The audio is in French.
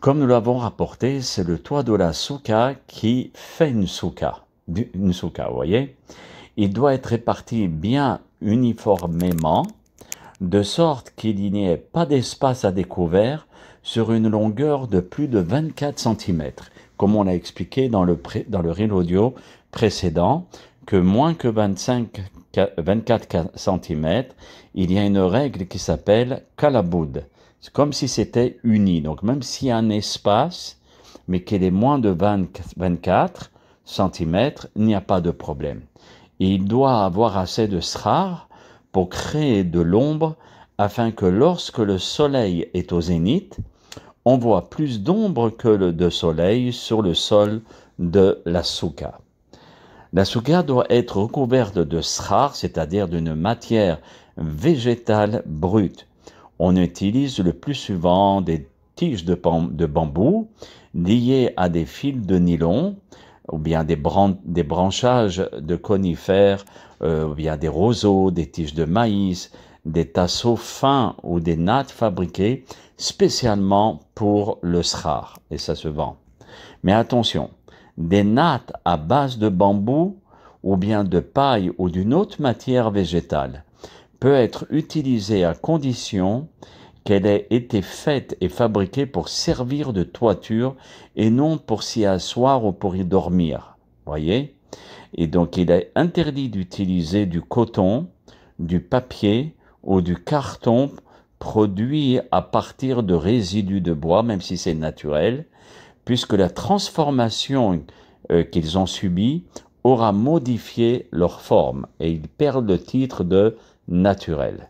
Comme nous l'avons rapporté, c'est le toit de la souka qui fait une souka. Une souka, vous voyez Il doit être réparti bien uniformément, de sorte qu'il n'y ait pas d'espace à découvert sur une longueur de plus de 24 cm, comme on l'a expliqué dans le, dans le audio précédent, que moins que 25, 24 cm, il y a une règle qui s'appelle kalaboud, c'est comme si c'était uni. Donc même s'il y a un espace, mais qu'il est moins de 24 cm, il n'y a pas de problème. il doit avoir assez de srar pour créer de l'ombre afin que lorsque le soleil est au zénith, on voit plus d'ombre que le, de soleil sur le sol de la souka. La souka doit être recouverte de srar, c'est-à-dire d'une matière végétale brute on utilise le plus souvent des tiges de, bambou liées à des fils de nylon ou bien des, branchages de conifères, euh, ou bien des roseaux, des tiges de maïs, des tasseaux fins ou des nattes fabriquées spécialement pour le srar, et ça se vend. Mais attention, des nattes à base de bambou ou bien de paille ou d'une autre matière végétale peut être utilisée à condition qu'elle ait été faite et fabriquée pour servir de toiture et non pour s'y asseoir ou pour y dormir. Voyez Et donc il est interdit d'utiliser du coton, du papier ou du carton produit à partir de résidus de bois, même si c'est naturel, puisque la transformation euh, qu'ils ont subie aura modifié leur forme et ils perdent le titre de naturel.